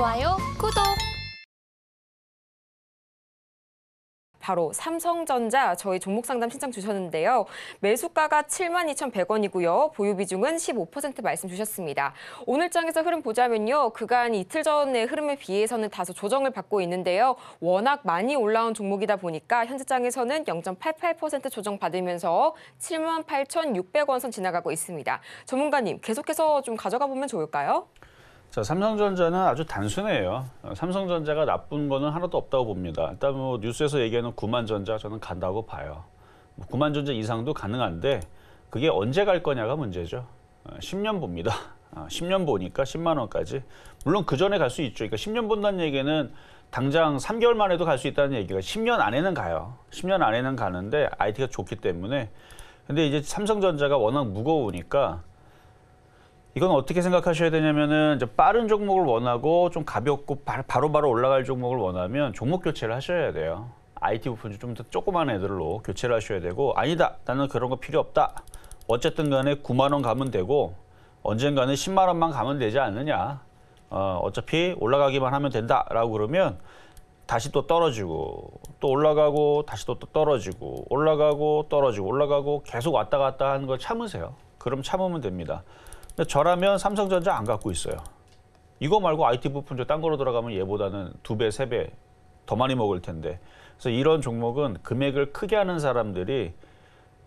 좋아요, 구독! 바로 삼성전자 저희 종목 상담 신청 주셨는데요. 매수가가 7만 2,100원이고요. 보유 비중은 15% 말씀 주셨습니다. 오늘 장에서 흐름 보자면요. 그간 이틀 전의 흐름에 비해서는 다소 조정을 받고 있는데요. 워낙 많이 올라온 종목이다 보니까 현재 장에서는 0.88% 조정 받으면서 7만 8,600원 선 지나가고 있습니다. 전문가님, 계속해서 좀 가져가 보면 좋을까요? 자, 삼성전자는 아주 단순해요. 삼성전자가 나쁜 거는 하나도 없다고 봅니다. 일단 뭐 뉴스에서 얘기하는 구만전자 저는 간다고 봐요. 뭐 구만전자 이상도 가능한데 그게 언제 갈 거냐가 문제죠. 10년 어, 봅니다. 10년 어, 보니까 10만 원까지. 물론 그 전에 갈 수 있죠. 그러니까 10년 본다는 얘기는 당장 3개월 만에도 갈 수 있다는 얘기가 10년 안에는 가요. 10년 안에는 가는데 IT가 좋기 때문에 근데 이제 삼성전자가 워낙 무거우니까 이건 어떻게 생각하셔야 되냐면은 빠른 종목을 원하고 좀 가볍고 바로바로 바로 올라갈 종목을 원하면 종목 교체를 하셔야 돼요. IT 부품주 좀 더 조그만 애들로 교체를 하셔야 되고 아니다 나는 그런 거 필요 없다. 어쨌든 간에 9만 원 가면 되고 언젠가는 10만 원만 가면 되지 않느냐. 어, 어차피 올라가기만 하면 된다라고 그러면 다시 또 떨어지고 또 올라가고 다시 또 떨어지고 올라가고 떨어지고 올라가고 계속 왔다 갔다 하는 걸 참으세요. 그럼 참으면 됩니다. 저라면 삼성전자 안 갖고 있어요. 이거 말고 IT 부품 저딴 거로 돌아가면 얘보다는 두 배, 세 배 더 많이 먹을 텐데. 그래서 이런 종목은 금액을 크게 하는 사람들이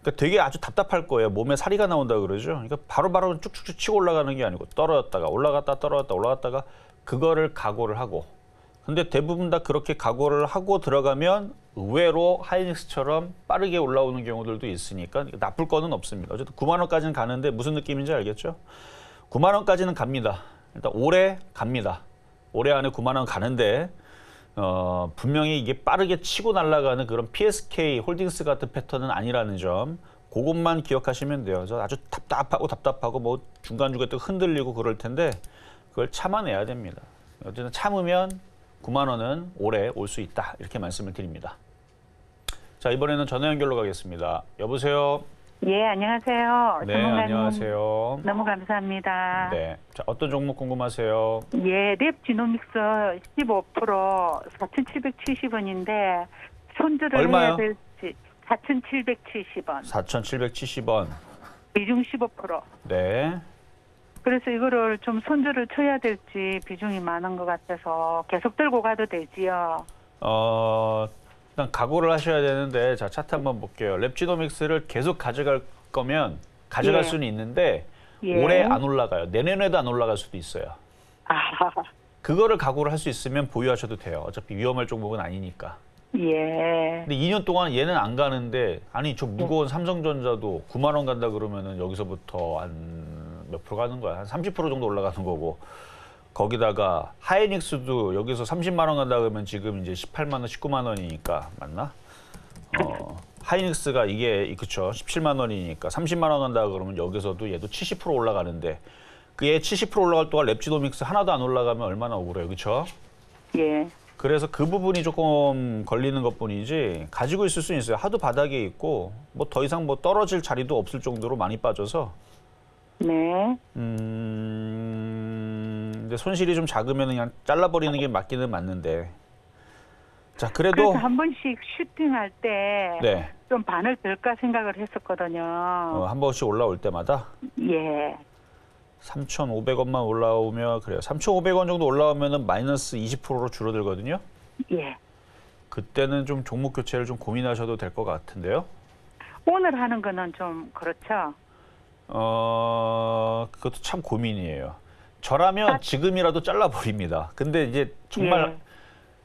그러니까 되게 아주 답답할 거예요. 몸에 사리가 나온다 그러죠. 그러니까 바로바로 바로 쭉쭉쭉 치고 올라가는 게 아니고 떨어졌다가 올라갔다 떨어졌다 올라갔다가 그거를 각오를 하고 근데 대부분 다 그렇게 각오를 하고 들어가면 의외로 하이닉스처럼 빠르게 올라오는 경우들도 있으니까 나쁠 거는 없습니다. 어쨌든 9만 원까지는 가는데 무슨 느낌인지 알겠죠? 9만 원까지는 갑니다. 일단 올해 갑니다. 올해 안에 9만 원 가는데 어, 분명히 이게 빠르게 치고 날아가는 그런 PSK 홀딩스 같은 패턴은 아니라는 점 그것만 기억하시면 돼요. 그래서 아주 답답하고 답답하고 뭐 중간중간 또 흔들리고 그럴 텐데 그걸 참아내야 됩니다. 어쨌든 참으면 9만 원은 올해 올 수 있다. 이렇게 말씀을 드립니다. 자, 이번에는 전화 연결로 가겠습니다. 여보세요. 예, 안녕하세요. 네, 안녕하세요. 너무 감사합니다. 네. 자, 어떤 종목 궁금하세요? 예, 랩 지노믹스 15% 4,770원인데 손절을 얼마요? 해야 될지 4,770원. 4,770원. 미중 15%. 네. 그래서 이거를 좀 손절을 쳐야 될지 비중이 많은 것 같아서 계속 들고 가도 되지요. 어, 일단 각오를 하셔야 되는데 자 차트 한번 볼게요. 랩지노믹스를 계속 가져갈 거면 가져갈 예. 수는 있는데 예. 올해 안 올라가요. 내년에도 안 올라갈 수도 있어요. 아. 그거를 각오를 할 수 있으면 보유하셔도 돼요. 어차피 위험할 종목은 아니니까. 예. 근데 2년 동안 얘는 안 가는데 아니 저 무거운 삼성전자도 9만 원 간다 그러면은 여기서부터 한몇 프로 가는 거야. 한 30% 정도 올라가는 거고. 거기다가 하이닉스도 여기서 30만 원 간다 그러면 지금 이제 18만 원, 19만 원이니까 맞나? 어, 하이닉스가 이게 그쵸 17만 원이니까 30만 원 간다 그러면 여기서도 얘도 70% 올라가는데 그게 70% 올라갈 동안 랩지도믹스 하나도 안 올라가면 얼마나 억울해요, 그쵸 예. 그래서 그 부분이 조금 걸리는 것뿐이지 가지고 있을 수 있어요. 하도 바닥에 있고 뭐 더 이상 뭐 떨어질 자리도 없을 정도로 많이 빠져서 네. 음, 근데 손실이 좀 작으면 그냥 잘라버리는 게 맞기는 맞는데. 자, 그래도. 그래서 한 번씩 슈팅할 때. 네. 좀 반을 들까 생각을 했었거든요. 어, 한 번씩 올라올 때마다? 예. 3,500원만 올라오면, 그래요. 3,500원 정도 올라오면은 마이너스 20%로 줄어들거든요. 예. 그때는 좀 종목 교체를 좀 고민하셔도 될 것 같은데요. 오늘 하는 거는 좀 그렇죠. 어, 그것도 참 고민이에요. 저라면 아. 지금이라도 잘라버립니다. 근데 이제 정말 예.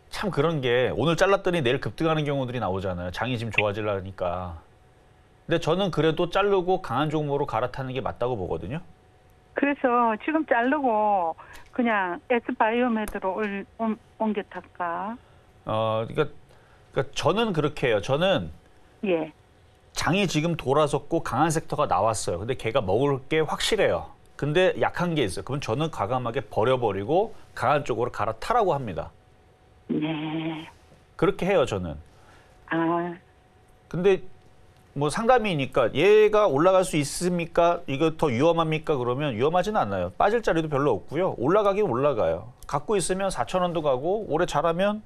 참 그런 게 오늘 잘랐더니 내일 급등하는 경우들이 나오잖아요. 장이 지금 좋아지려니까. 근데 저는 그래도 자르고 강한 종목으로 갈아타는 게 맞다고 보거든요. 그래서 지금 자르고 그냥 S바이오메드로 옮, 옮겨 탈까? 어, 그러니까, 그러니까 저는 그렇게 해요. 저는 예. 장이 지금 돌아섰고 강한 섹터가 나왔어요. 근데 걔가 먹을 게 확실해요. 근데 약한 게 있어요. 그럼 저는 과감하게 버려버리고 강한 쪽으로 갈아타라고 합니다. 네. 그렇게 해요, 저는. 아. 근데 뭐 상담이니까 얘가 올라갈 수 있습니까? 이거 더 위험합니까? 그러면 위험하진 않아요. 빠질 자리도 별로 없고요. 올라가긴 올라가요. 갖고 있으면 4천 원도 가고 올해 잘하면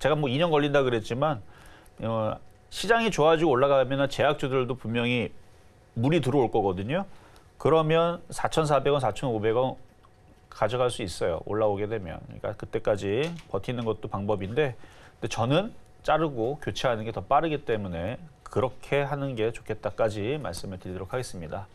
제가 뭐 2년 걸린다 그랬지만 어, 시장이 좋아지고 올라가면 제약주들도 분명히 물이 들어올 거거든요. 그러면 4,400원, 4,500원 가져갈 수 있어요. 올라오게 되면. 그러니까 그때까지 버티는 것도 방법인데 근데 저는 자르고 교체하는 게 더 빠르기 때문에 그렇게 하는 게 좋겠다까지 말씀을 드리도록 하겠습니다.